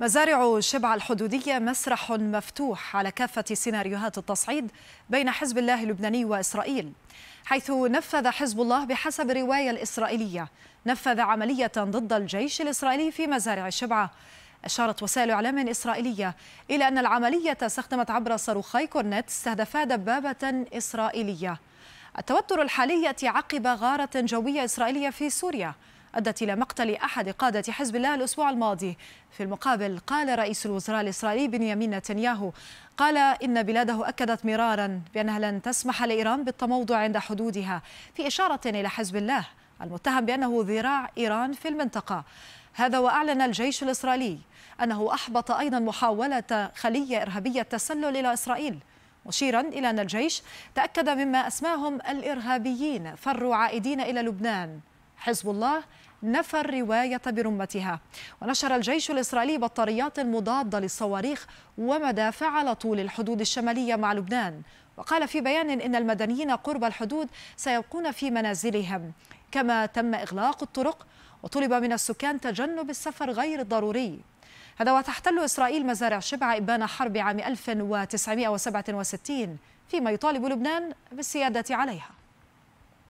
مزارع شبع الحدودية مسرح مفتوح على كافة سيناريوهات التصعيد بين حزب الله اللبناني وإسرائيل حيث نفذ حزب الله بحسب الرواية الإسرائيلية نفذ عملية ضد الجيش الإسرائيلي في مزارع شبعة أشارت وسائل إعلام إسرائيلية إلى أن العملية استخدمت عبر صاروخي كورنيت استهدفا دبابة إسرائيلية التوتر الحالي يأتي عقب غارة جوية إسرائيلية في سوريا أدت إلى مقتل أحد قادة حزب الله الأسبوع الماضي في المقابل قال رئيس الوزراء الإسرائيلي بنيامين نتنياهو قال إن بلاده أكدت مرارا بأنها لن تسمح لإيران بالتموضع عند حدودها في إشارة إلى حزب الله المتهم بأنه ذراع إيران في المنطقة هذا وأعلن الجيش الإسرائيلي أنه أحبط أيضا محاولة خلية إرهابية التسلل إلى إسرائيل مشيرا إلى أن الجيش تأكد مما أسماهم الإرهابيين فروا عائدين إلى لبنان حزب الله نفى الرواية برمتها ونشر الجيش الإسرائيلي بطاريات مضادة للصواريخ ومدافع على طول الحدود الشمالية مع لبنان وقال في بيان إن المدنيين قرب الحدود سيبقون في منازلهم كما تم إغلاق الطرق وطلب من السكان تجنب السفر غير الضروري هذا وتحتل إسرائيل مزارع شبع إبان حرب عام 1967 فيما يطالب لبنان بالسيادة عليها